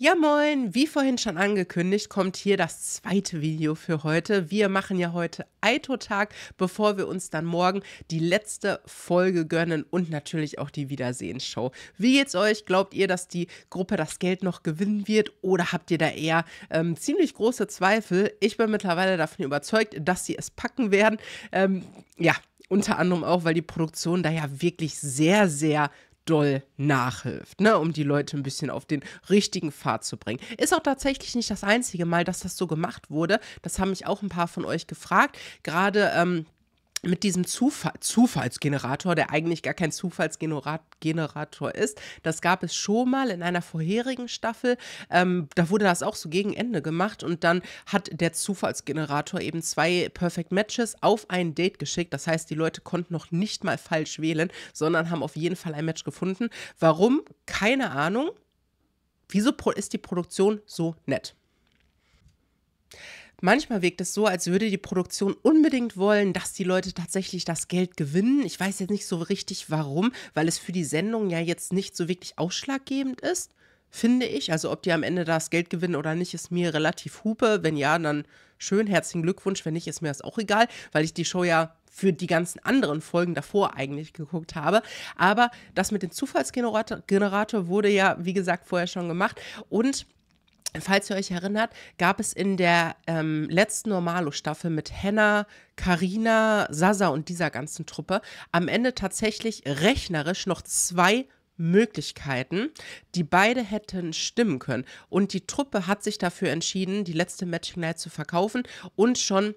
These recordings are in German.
Ja moin, wie vorhin schon angekündigt, kommt hier das zweite Video für heute. Wir machen ja heute Eito-Tag, bevor wir uns dann morgen die letzte Folge gönnen und natürlich auch die Wiedersehensshow. Wie geht's euch? Glaubt ihr, dass die Gruppe das Geld noch gewinnen wird oder habt ihr da eher ähm, ziemlich große Zweifel? Ich bin mittlerweile davon überzeugt, dass sie es packen werden. Ähm, ja, unter anderem auch, weil die Produktion da ja wirklich sehr, sehr doll nachhilft, ne, um die Leute ein bisschen auf den richtigen Pfad zu bringen. Ist auch tatsächlich nicht das einzige Mal, dass das so gemacht wurde. Das haben mich auch ein paar von euch gefragt. Gerade ähm, mit diesem Zufall, Zufallsgenerator, der eigentlich gar kein Zufallsgenerator ist. Das gab es schon mal in einer vorherigen Staffel. Ähm, da wurde das auch so gegen Ende gemacht und dann hat der Zufallsgenerator eben zwei Perfect Matches auf ein Date geschickt. Das heißt, die Leute konnten noch nicht mal falsch wählen, sondern haben auf jeden Fall ein Match gefunden. Warum? Keine Ahnung. Wieso ist die Produktion so nett? Manchmal wirkt es so, als würde die Produktion unbedingt wollen, dass die Leute tatsächlich das Geld gewinnen. Ich weiß jetzt nicht so richtig warum, weil es für die Sendung ja jetzt nicht so wirklich ausschlaggebend ist, finde ich. Also ob die am Ende das Geld gewinnen oder nicht, ist mir relativ hupe. Wenn ja, dann schön, herzlichen Glückwunsch. Wenn nicht, ist mir das auch egal, weil ich die Show ja für die ganzen anderen Folgen davor eigentlich geguckt habe. Aber das mit dem Zufallsgenerator wurde ja, wie gesagt, vorher schon gemacht. Und Falls ihr euch erinnert, gab es in der ähm, letzten Normalo-Staffel mit Henna, Karina, Sasa und dieser ganzen Truppe am Ende tatsächlich rechnerisch noch zwei Möglichkeiten, die beide hätten stimmen können. Und die Truppe hat sich dafür entschieden, die letzte Matching Night zu verkaufen und schon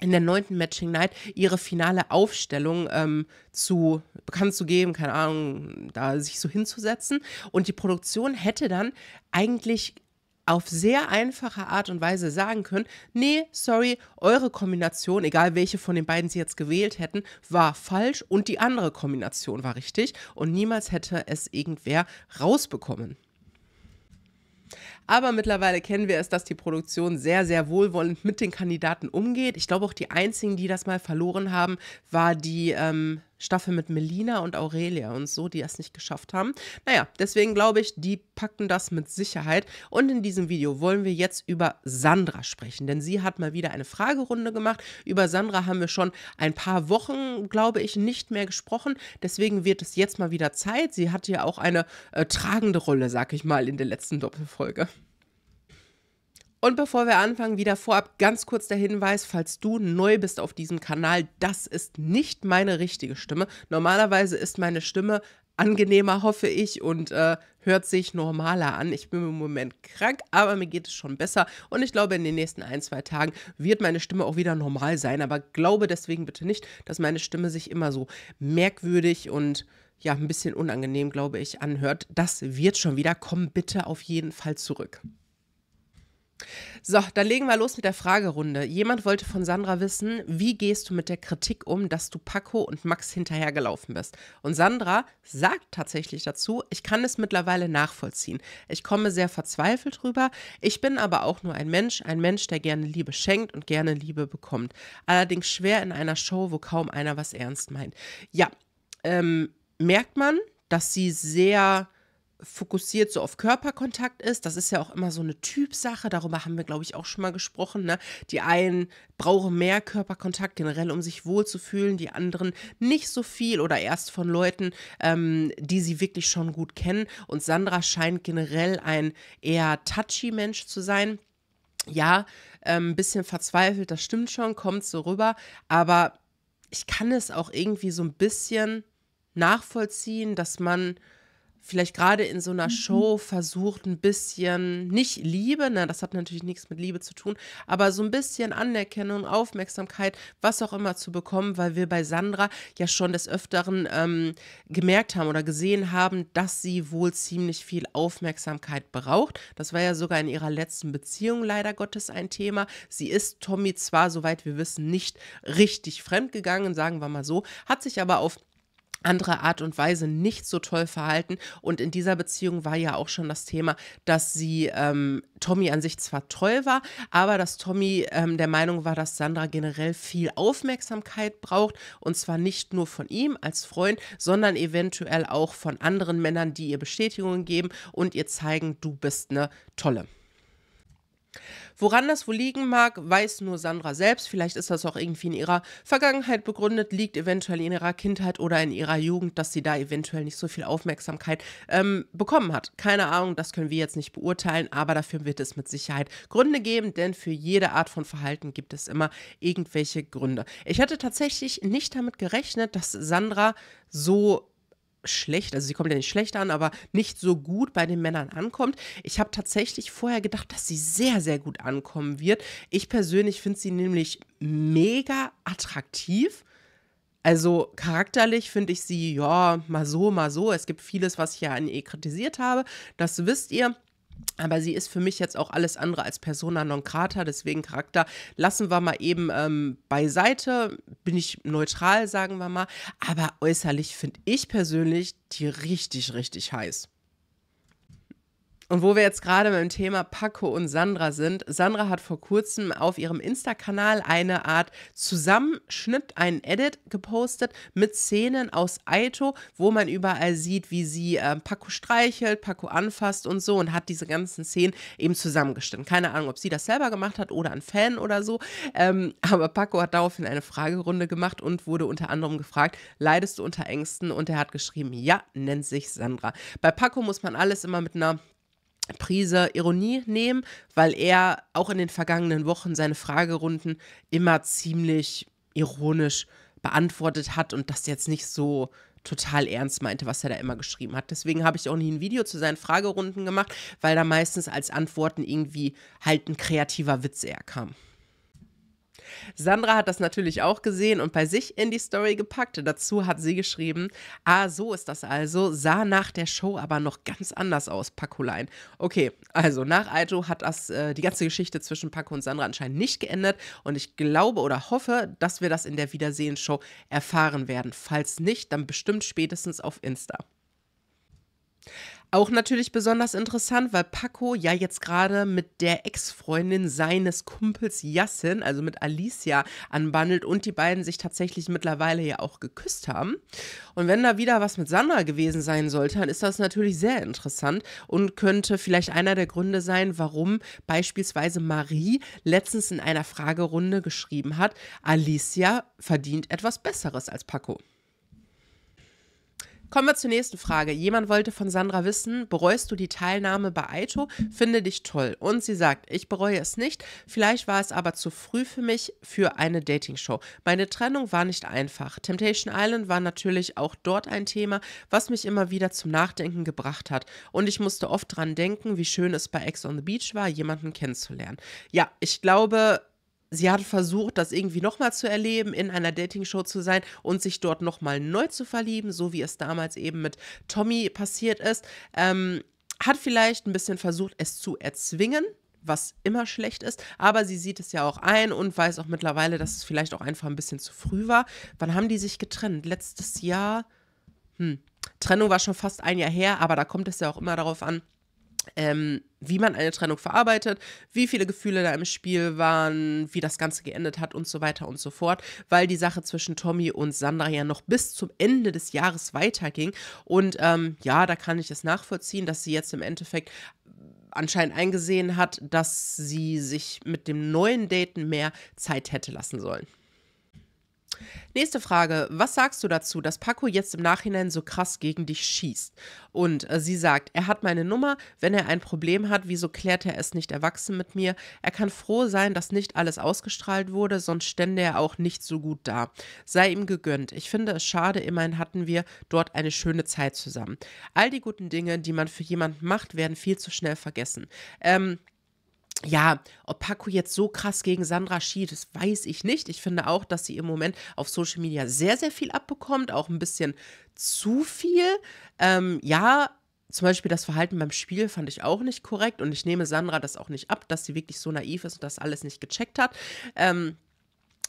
in der neunten Matching Night ihre finale Aufstellung ähm, zu bekannt zu geben, keine Ahnung, da sich so hinzusetzen. Und die Produktion hätte dann eigentlich auf sehr einfache Art und Weise sagen können, nee, sorry, eure Kombination, egal welche von den beiden sie jetzt gewählt hätten, war falsch und die andere Kombination war richtig und niemals hätte es irgendwer rausbekommen. Aber mittlerweile kennen wir es, dass die Produktion sehr, sehr wohlwollend mit den Kandidaten umgeht. Ich glaube auch die einzigen, die das mal verloren haben, war die ähm, Staffel mit Melina und Aurelia und so, die es nicht geschafft haben. Naja, deswegen glaube ich, die packen das mit Sicherheit. Und in diesem Video wollen wir jetzt über Sandra sprechen, denn sie hat mal wieder eine Fragerunde gemacht. Über Sandra haben wir schon ein paar Wochen, glaube ich, nicht mehr gesprochen. Deswegen wird es jetzt mal wieder Zeit. Sie hatte ja auch eine äh, tragende Rolle, sag ich mal, in der letzten Doppelfolge. Und bevor wir anfangen, wieder vorab ganz kurz der Hinweis, falls du neu bist auf diesem Kanal, das ist nicht meine richtige Stimme. Normalerweise ist meine Stimme angenehmer, hoffe ich, und äh, hört sich normaler an. Ich bin im Moment krank, aber mir geht es schon besser und ich glaube, in den nächsten ein, zwei Tagen wird meine Stimme auch wieder normal sein, aber glaube deswegen bitte nicht, dass meine Stimme sich immer so merkwürdig und ja, ein bisschen unangenehm, glaube ich, anhört. Das wird schon wieder Komm Bitte auf jeden Fall zurück. So, dann legen wir los mit der Fragerunde. Jemand wollte von Sandra wissen, wie gehst du mit der Kritik um, dass du Paco und Max hinterhergelaufen bist? Und Sandra sagt tatsächlich dazu, ich kann es mittlerweile nachvollziehen. Ich komme sehr verzweifelt rüber. Ich bin aber auch nur ein Mensch, ein Mensch, der gerne Liebe schenkt und gerne Liebe bekommt. Allerdings schwer in einer Show, wo kaum einer was ernst meint. Ja, ähm, merkt man, dass sie sehr fokussiert so auf Körperkontakt ist. Das ist ja auch immer so eine Typsache. Darüber haben wir, glaube ich, auch schon mal gesprochen. Ne? Die einen brauchen mehr Körperkontakt generell, um sich wohlzufühlen. Die anderen nicht so viel oder erst von Leuten, ähm, die sie wirklich schon gut kennen. Und Sandra scheint generell ein eher touchy Mensch zu sein. Ja, ein ähm, bisschen verzweifelt, das stimmt schon, kommt so rüber. Aber ich kann es auch irgendwie so ein bisschen nachvollziehen, dass man vielleicht gerade in so einer mhm. Show versucht, ein bisschen, nicht Liebe, na, das hat natürlich nichts mit Liebe zu tun, aber so ein bisschen Anerkennung, Aufmerksamkeit, was auch immer zu bekommen, weil wir bei Sandra ja schon des Öfteren ähm, gemerkt haben oder gesehen haben, dass sie wohl ziemlich viel Aufmerksamkeit braucht. Das war ja sogar in ihrer letzten Beziehung leider Gottes ein Thema. Sie ist Tommy zwar, soweit wir wissen, nicht richtig fremdgegangen, sagen wir mal so, hat sich aber auf andere Art und Weise nicht so toll verhalten. Und in dieser Beziehung war ja auch schon das Thema, dass sie ähm, Tommy an sich zwar toll war, aber dass Tommy ähm, der Meinung war, dass Sandra generell viel Aufmerksamkeit braucht. Und zwar nicht nur von ihm als Freund, sondern eventuell auch von anderen Männern, die ihr Bestätigungen geben und ihr zeigen, du bist eine tolle. Woran das wohl liegen mag, weiß nur Sandra selbst. Vielleicht ist das auch irgendwie in ihrer Vergangenheit begründet, liegt eventuell in ihrer Kindheit oder in ihrer Jugend, dass sie da eventuell nicht so viel Aufmerksamkeit ähm, bekommen hat. Keine Ahnung, das können wir jetzt nicht beurteilen, aber dafür wird es mit Sicherheit Gründe geben, denn für jede Art von Verhalten gibt es immer irgendwelche Gründe. Ich hatte tatsächlich nicht damit gerechnet, dass Sandra so schlecht, also sie kommt ja nicht schlecht an, aber nicht so gut bei den Männern ankommt. Ich habe tatsächlich vorher gedacht, dass sie sehr, sehr gut ankommen wird. Ich persönlich finde sie nämlich mega attraktiv. Also charakterlich finde ich sie, ja, mal so, mal so. Es gibt vieles, was ich ja an ihr kritisiert habe. Das wisst ihr. Aber sie ist für mich jetzt auch alles andere als Persona non grata, deswegen Charakter lassen wir mal eben ähm, beiseite, bin ich neutral, sagen wir mal. Aber äußerlich finde ich persönlich die richtig, richtig heiß. Und wo wir jetzt gerade beim Thema Paco und Sandra sind, Sandra hat vor kurzem auf ihrem Insta-Kanal eine Art Zusammenschnitt, einen Edit gepostet mit Szenen aus Aito, wo man überall sieht, wie sie äh, Paco streichelt, Paco anfasst und so und hat diese ganzen Szenen eben zusammengestellt. Keine Ahnung, ob sie das selber gemacht hat oder ein Fan oder so. Ähm, aber Paco hat daraufhin eine Fragerunde gemacht und wurde unter anderem gefragt, leidest du unter Ängsten? Und er hat geschrieben, ja, nennt sich Sandra. Bei Paco muss man alles immer mit einer Prise Ironie nehmen, weil er auch in den vergangenen Wochen seine Fragerunden immer ziemlich ironisch beantwortet hat und das jetzt nicht so total ernst meinte, was er da immer geschrieben hat. Deswegen habe ich auch nie ein Video zu seinen Fragerunden gemacht, weil da meistens als Antworten irgendwie halt ein kreativer Witz eher kam. Sandra hat das natürlich auch gesehen und bei sich in die Story gepackt. Dazu hat sie geschrieben, ah, so ist das also, sah nach der Show aber noch ganz anders aus, Pakulein. Okay, also nach Aito hat das äh, die ganze Geschichte zwischen Paco und Sandra anscheinend nicht geändert und ich glaube oder hoffe, dass wir das in der Wiedersehen-Show erfahren werden. Falls nicht, dann bestimmt spätestens auf Insta. Auch natürlich besonders interessant, weil Paco ja jetzt gerade mit der Ex-Freundin seines Kumpels Yassin, also mit Alicia, anbandelt und die beiden sich tatsächlich mittlerweile ja auch geküsst haben. Und wenn da wieder was mit Sandra gewesen sein sollte, dann ist das natürlich sehr interessant und könnte vielleicht einer der Gründe sein, warum beispielsweise Marie letztens in einer Fragerunde geschrieben hat, Alicia verdient etwas Besseres als Paco. Kommen wir zur nächsten Frage. Jemand wollte von Sandra wissen, bereust du die Teilnahme bei Aito? Finde dich toll. Und sie sagt, ich bereue es nicht. Vielleicht war es aber zu früh für mich für eine Dating-Show. Meine Trennung war nicht einfach. Temptation Island war natürlich auch dort ein Thema, was mich immer wieder zum Nachdenken gebracht hat. Und ich musste oft dran denken, wie schön es bei Ex on the Beach war, jemanden kennenzulernen. Ja, ich glaube, sie hat versucht, das irgendwie nochmal zu erleben, in einer Dating-Show zu sein und sich dort nochmal neu zu verlieben, so wie es damals eben mit Tommy passiert ist. Ähm, hat vielleicht ein bisschen versucht, es zu erzwingen, was immer schlecht ist, aber sie sieht es ja auch ein und weiß auch mittlerweile, dass es vielleicht auch einfach ein bisschen zu früh war. Wann haben die sich getrennt? Letztes Jahr? Hm. Trennung war schon fast ein Jahr her, aber da kommt es ja auch immer darauf an, ähm, wie man eine Trennung verarbeitet, wie viele Gefühle da im Spiel waren, wie das Ganze geendet hat und so weiter und so fort, weil die Sache zwischen Tommy und Sandra ja noch bis zum Ende des Jahres weiterging. Und ähm, ja, da kann ich es nachvollziehen, dass sie jetzt im Endeffekt anscheinend eingesehen hat, dass sie sich mit dem neuen Daten mehr Zeit hätte lassen sollen. Nächste Frage. Was sagst du dazu, dass Paco jetzt im Nachhinein so krass gegen dich schießt? Und äh, sie sagt, er hat meine Nummer. Wenn er ein Problem hat, wieso klärt er es nicht erwachsen mit mir? Er kann froh sein, dass nicht alles ausgestrahlt wurde, sonst stände er auch nicht so gut da. Sei ihm gegönnt. Ich finde es schade, immerhin hatten wir dort eine schöne Zeit zusammen. All die guten Dinge, die man für jemanden macht, werden viel zu schnell vergessen. Ähm, ja, ob Paco jetzt so krass gegen Sandra schießt, das weiß ich nicht. Ich finde auch, dass sie im Moment auf Social Media sehr, sehr viel abbekommt, auch ein bisschen zu viel. Ähm, ja, zum Beispiel das Verhalten beim Spiel fand ich auch nicht korrekt und ich nehme Sandra das auch nicht ab, dass sie wirklich so naiv ist und das alles nicht gecheckt hat. Ähm,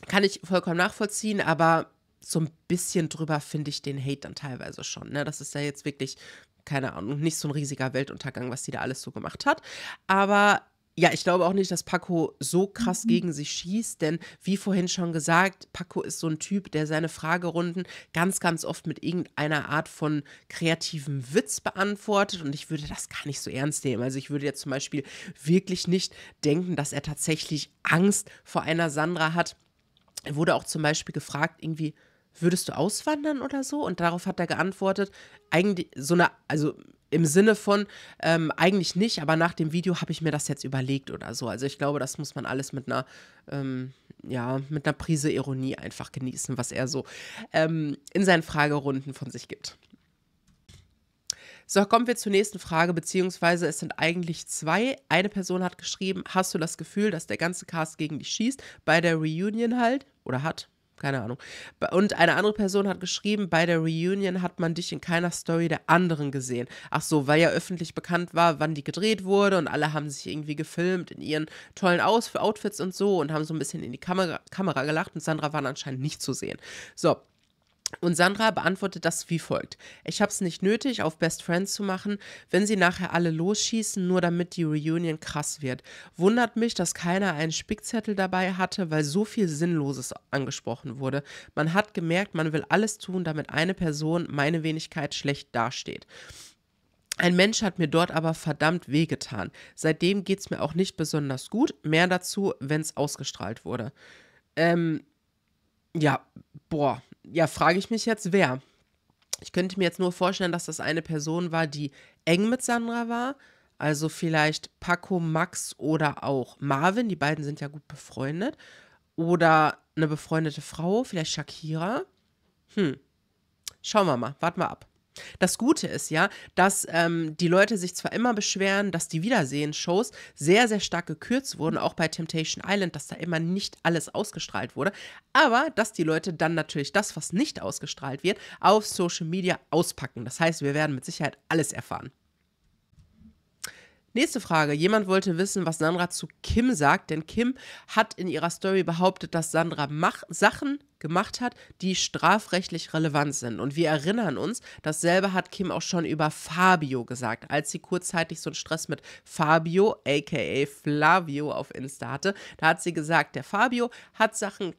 kann ich vollkommen nachvollziehen, aber so ein bisschen drüber finde ich den Hate dann teilweise schon. Ne? Das ist ja jetzt wirklich, keine Ahnung, nicht so ein riesiger Weltuntergang, was sie da alles so gemacht hat. Aber ja, ich glaube auch nicht, dass Paco so krass mhm. gegen sich schießt, denn wie vorhin schon gesagt, Paco ist so ein Typ, der seine Fragerunden ganz, ganz oft mit irgendeiner Art von kreativem Witz beantwortet und ich würde das gar nicht so ernst nehmen. Also ich würde jetzt zum Beispiel wirklich nicht denken, dass er tatsächlich Angst vor einer Sandra hat. Er wurde auch zum Beispiel gefragt, irgendwie, würdest du auswandern oder so? Und darauf hat er geantwortet, eigentlich so eine, also im Sinne von, ähm, eigentlich nicht, aber nach dem Video habe ich mir das jetzt überlegt oder so. Also ich glaube, das muss man alles mit einer, ähm, ja, mit einer Prise Ironie einfach genießen, was er so ähm, in seinen Fragerunden von sich gibt. So, kommen wir zur nächsten Frage, beziehungsweise es sind eigentlich zwei. Eine Person hat geschrieben, hast du das Gefühl, dass der ganze Cast gegen dich schießt? Bei der Reunion halt, oder hat, keine Ahnung. Und eine andere Person hat geschrieben, bei der Reunion hat man dich in keiner Story der anderen gesehen. Ach so, weil ja öffentlich bekannt war, wann die gedreht wurde und alle haben sich irgendwie gefilmt in ihren tollen Aus Outfits und so und haben so ein bisschen in die Kamera, Kamera gelacht und Sandra war anscheinend nicht zu sehen. So, und Sandra beantwortet das wie folgt. Ich habe es nicht nötig, auf Best Friends zu machen, wenn sie nachher alle losschießen, nur damit die Reunion krass wird. Wundert mich, dass keiner einen Spickzettel dabei hatte, weil so viel Sinnloses angesprochen wurde. Man hat gemerkt, man will alles tun, damit eine Person, meine Wenigkeit, schlecht dasteht. Ein Mensch hat mir dort aber verdammt wehgetan. Seitdem geht es mir auch nicht besonders gut. Mehr dazu, wenn es ausgestrahlt wurde. Ähm, ja, boah ja, frage ich mich jetzt, wer? Ich könnte mir jetzt nur vorstellen, dass das eine Person war, die eng mit Sandra war. Also vielleicht Paco, Max oder auch Marvin. Die beiden sind ja gut befreundet. Oder eine befreundete Frau, vielleicht Shakira. Hm. Schauen wir mal, warten wir ab. Das Gute ist ja, dass ähm, die Leute sich zwar immer beschweren, dass die wiedersehen sehr, sehr stark gekürzt wurden, auch bei Temptation Island, dass da immer nicht alles ausgestrahlt wurde, aber dass die Leute dann natürlich das, was nicht ausgestrahlt wird, auf Social Media auspacken. Das heißt, wir werden mit Sicherheit alles erfahren. Nächste Frage. Jemand wollte wissen, was Sandra zu Kim sagt, denn Kim hat in ihrer Story behauptet, dass Sandra Mach Sachen gemacht hat, die strafrechtlich relevant sind. Und wir erinnern uns, dasselbe hat Kim auch schon über Fabio gesagt, als sie kurzzeitig so einen Stress mit Fabio, aka Flavio, auf Insta hatte. Da hat sie gesagt, der Fabio hat Sachen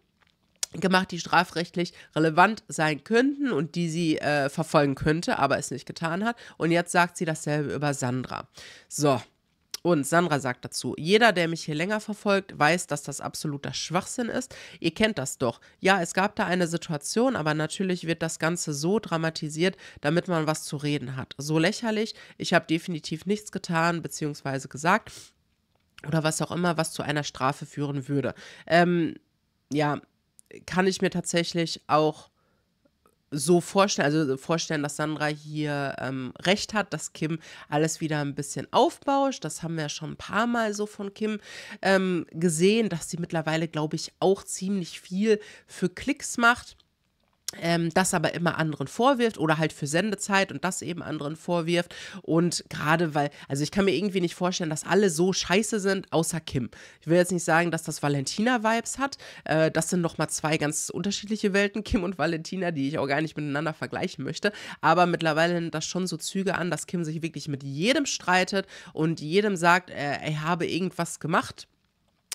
gemacht, die strafrechtlich relevant sein könnten und die sie äh, verfolgen könnte, aber es nicht getan hat. Und jetzt sagt sie dasselbe über Sandra. So, und Sandra sagt dazu, jeder, der mich hier länger verfolgt, weiß, dass das absoluter Schwachsinn ist. Ihr kennt das doch. Ja, es gab da eine Situation, aber natürlich wird das Ganze so dramatisiert, damit man was zu reden hat. So lächerlich, ich habe definitiv nichts getan bzw. gesagt oder was auch immer, was zu einer Strafe führen würde. Ähm, ja, kann ich mir tatsächlich auch so vorstellen, also vorstellen, dass Sandra hier ähm, recht hat, dass Kim alles wieder ein bisschen aufbauscht. Das haben wir schon ein paar Mal so von Kim ähm, gesehen, dass sie mittlerweile, glaube ich, auch ziemlich viel für Klicks macht ähm, das aber immer anderen vorwirft oder halt für Sendezeit und das eben anderen vorwirft. Und gerade weil, also ich kann mir irgendwie nicht vorstellen, dass alle so scheiße sind, außer Kim. Ich will jetzt nicht sagen, dass das Valentina-Vibes hat. Äh, das sind nochmal zwei ganz unterschiedliche Welten, Kim und Valentina, die ich auch gar nicht miteinander vergleichen möchte. Aber mittlerweile nimmt das schon so Züge an, dass Kim sich wirklich mit jedem streitet und jedem sagt, äh, er habe irgendwas gemacht,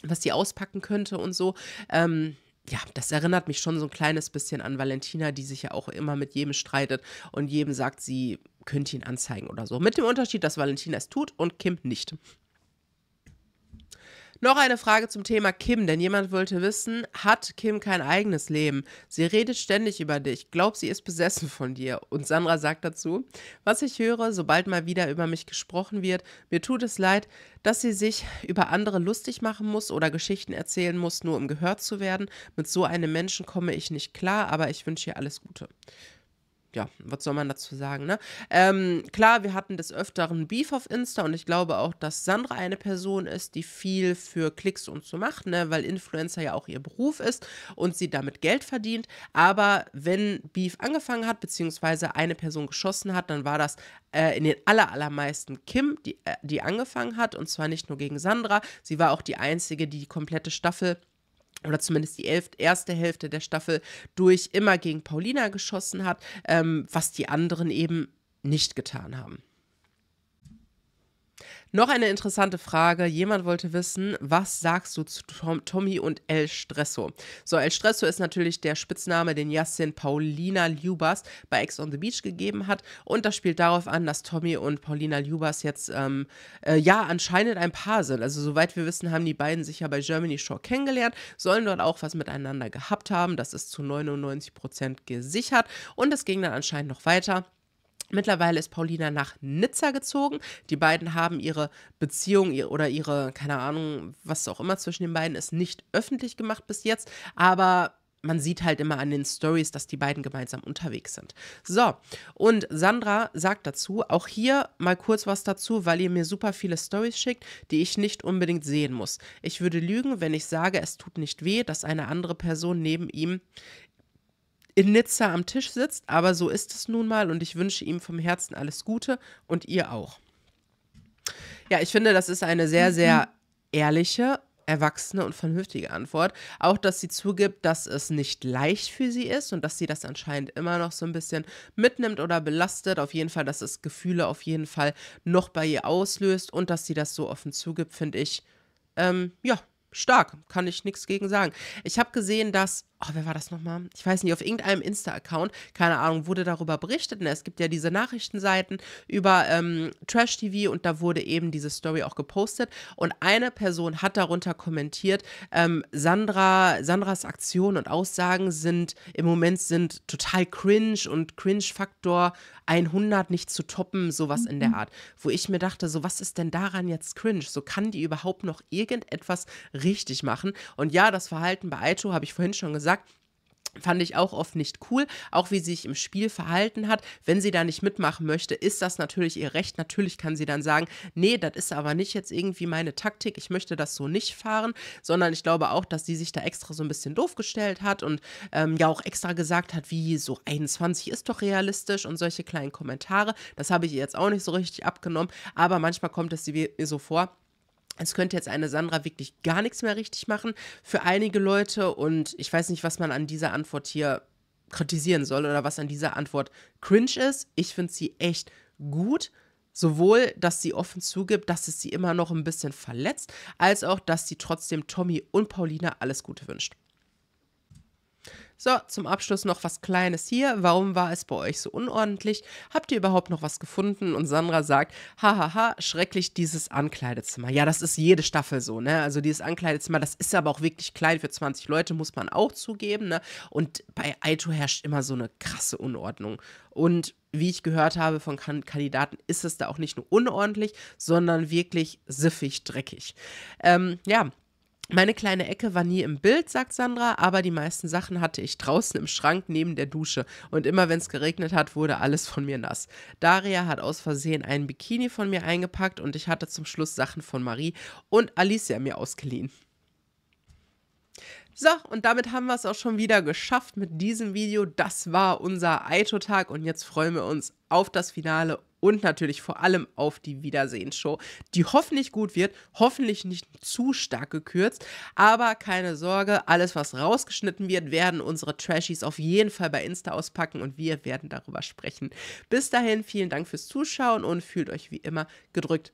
was sie auspacken könnte und so. Ähm, ja, das erinnert mich schon so ein kleines bisschen an Valentina, die sich ja auch immer mit jedem streitet und jedem sagt, sie könnte ihn anzeigen oder so. Mit dem Unterschied, dass Valentina es tut und Kim nicht. Noch eine Frage zum Thema Kim, denn jemand wollte wissen, hat Kim kein eigenes Leben? Sie redet ständig über dich, Glaub, sie ist besessen von dir. Und Sandra sagt dazu, was ich höre, sobald mal wieder über mich gesprochen wird, mir tut es leid, dass sie sich über andere lustig machen muss oder Geschichten erzählen muss, nur um gehört zu werden. Mit so einem Menschen komme ich nicht klar, aber ich wünsche ihr alles Gute ja, was soll man dazu sagen, ne? Ähm, klar, wir hatten des Öfteren Beef auf Insta und ich glaube auch, dass Sandra eine Person ist, die viel für Klicks und so macht, ne? Weil Influencer ja auch ihr Beruf ist und sie damit Geld verdient. Aber wenn Beef angefangen hat, beziehungsweise eine Person geschossen hat, dann war das äh, in den allermeisten Kim, die, äh, die angefangen hat. Und zwar nicht nur gegen Sandra, sie war auch die einzige, die die komplette Staffel oder zumindest die elf, erste Hälfte der Staffel durch immer gegen Paulina geschossen hat, ähm, was die anderen eben nicht getan haben. Noch eine interessante Frage. Jemand wollte wissen, was sagst du zu Tom, Tommy und El Stresso? So, El Stresso ist natürlich der Spitzname, den Yassin Paulina Lubas bei Ex on the Beach gegeben hat. Und das spielt darauf an, dass Tommy und Paulina Lubas jetzt, ähm, äh, ja, anscheinend ein Paar sind. Also, soweit wir wissen, haben die beiden sich ja bei Germany Shore kennengelernt, sollen dort auch was miteinander gehabt haben. Das ist zu 99% Prozent gesichert. Und es ging dann anscheinend noch weiter Mittlerweile ist Paulina nach Nizza gezogen. Die beiden haben ihre Beziehung oder ihre, keine Ahnung, was auch immer zwischen den beiden ist, nicht öffentlich gemacht bis jetzt. Aber man sieht halt immer an den Stories, dass die beiden gemeinsam unterwegs sind. So, und Sandra sagt dazu, auch hier mal kurz was dazu, weil ihr mir super viele Stories schickt, die ich nicht unbedingt sehen muss. Ich würde lügen, wenn ich sage, es tut nicht weh, dass eine andere Person neben ihm in Nizza am Tisch sitzt, aber so ist es nun mal und ich wünsche ihm vom Herzen alles Gute und ihr auch. Ja, ich finde, das ist eine sehr, sehr mhm. ehrliche, erwachsene und vernünftige Antwort. Auch, dass sie zugibt, dass es nicht leicht für sie ist und dass sie das anscheinend immer noch so ein bisschen mitnimmt oder belastet. Auf jeden Fall, dass es Gefühle auf jeden Fall noch bei ihr auslöst und dass sie das so offen zugibt, finde ich, ähm, ja, stark. Kann ich nichts gegen sagen. Ich habe gesehen, dass oh, wer war das nochmal? Ich weiß nicht, auf irgendeinem Insta-Account, keine Ahnung, wurde darüber berichtet. Ne, es gibt ja diese Nachrichtenseiten über ähm, Trash-TV und da wurde eben diese Story auch gepostet. Und eine Person hat darunter kommentiert, ähm, Sandra, Sandras Aktionen und Aussagen sind im Moment sind total cringe und Cringe-Faktor 100 nicht zu toppen, sowas mhm. in der mhm. Art. Wo ich mir dachte, so was ist denn daran jetzt cringe? So kann die überhaupt noch irgendetwas richtig machen? Und ja, das Verhalten bei Aito habe ich vorhin schon gesagt, gesagt, Fand ich auch oft nicht cool, auch wie sie sich im Spiel verhalten hat. Wenn sie da nicht mitmachen möchte, ist das natürlich ihr Recht. Natürlich kann sie dann sagen, nee, das ist aber nicht jetzt irgendwie meine Taktik, ich möchte das so nicht fahren, sondern ich glaube auch, dass sie sich da extra so ein bisschen doof gestellt hat und ähm, ja auch extra gesagt hat, wie so 21 ist doch realistisch und solche kleinen Kommentare. Das habe ich ihr jetzt auch nicht so richtig abgenommen, aber manchmal kommt es mir so vor es könnte jetzt eine Sandra wirklich gar nichts mehr richtig machen für einige Leute und ich weiß nicht, was man an dieser Antwort hier kritisieren soll oder was an dieser Antwort cringe ist. Ich finde sie echt gut. Sowohl, dass sie offen zugibt, dass es sie immer noch ein bisschen verletzt, als auch, dass sie trotzdem Tommy und Paulina alles Gute wünscht. So, zum Abschluss noch was Kleines hier. Warum war es bei euch so unordentlich? Habt ihr überhaupt noch was gefunden? Und Sandra sagt, hahaha, schrecklich dieses Ankleidezimmer. Ja, das ist jede Staffel so, ne? Also dieses Ankleidezimmer, das ist aber auch wirklich klein für 20 Leute, muss man auch zugeben, ne? Und bei Aito herrscht immer so eine krasse Unordnung. Und wie ich gehört habe von Kandidaten, ist es da auch nicht nur unordentlich, sondern wirklich siffig, dreckig. Ähm, ja, meine kleine Ecke war nie im Bild, sagt Sandra, aber die meisten Sachen hatte ich draußen im Schrank neben der Dusche. Und immer wenn es geregnet hat, wurde alles von mir nass. Daria hat aus Versehen einen Bikini von mir eingepackt und ich hatte zum Schluss Sachen von Marie und Alicia mir ausgeliehen. So, und damit haben wir es auch schon wieder geschafft mit diesem Video. Das war unser Aito-Tag und jetzt freuen wir uns auf das Finale und natürlich vor allem auf die Wiedersehensshow, die hoffentlich gut wird, hoffentlich nicht zu stark gekürzt, aber keine Sorge, alles was rausgeschnitten wird, werden unsere Trashies auf jeden Fall bei Insta auspacken und wir werden darüber sprechen. Bis dahin, vielen Dank fürs Zuschauen und fühlt euch wie immer gedrückt.